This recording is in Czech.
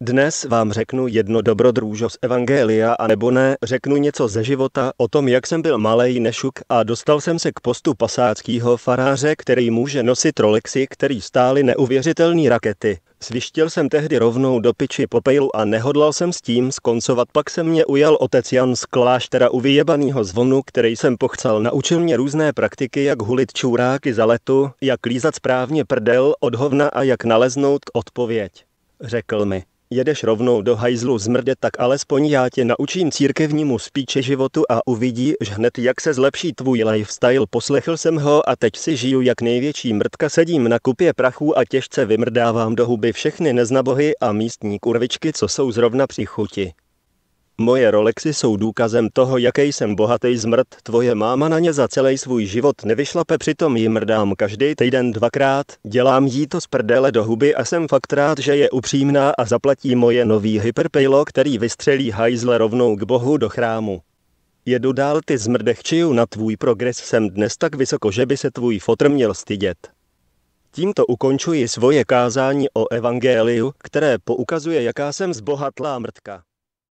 Dnes vám řeknu jedno dobrodružo z Evangelia a nebo ne, řeknu něco ze života o tom, jak jsem byl malej nešuk a dostal jsem se k postu pasáckýho faráře, který může nosit Rolexy, který stály neuvěřitelné rakety. Svištěl jsem tehdy rovnou do piči popejlu a nehodlal jsem s tím skoncovat. Pak se mě ujal otec Jan z kláštera u vyjebanýho zvonu, který jsem pochcel. Naučil mě různé praktiky, jak hulit čůráky za letu, jak lízat správně prdel od hovna a jak naleznout odpověď. Řekl mi. Jedeš rovnou do hajzlu zmrde, tak alespoň já tě naučím církevnímu spíče životu a uvidíš hned, jak se zlepší tvůj lifestyle. Poslechl jsem ho a teď si žiju jak největší mrtka. Sedím na kupě prachu a těžce vymrdávám do huby všechny neznabohy a místní kurvičky, co jsou zrovna při chuti. Moje Rolexy jsou důkazem toho, jaký jsem bohatý zmrt, tvoje máma na ně za celý svůj život nevyšlape, přitom jí mrdám každý týden dvakrát, dělám jí to z prdele do huby a jsem fakt rád, že je upřímná a zaplatí moje nový hyperpejlo, který vystřelí hajzle rovnou k bohu do chrámu. Jedu dál ty čiju na tvůj progres jsem dnes tak vysoko, že by se tvůj fotr měl stydět. Tímto ukončuji svoje kázání o evangeliu, které poukazuje, jaká jsem zbohatlá mrtka.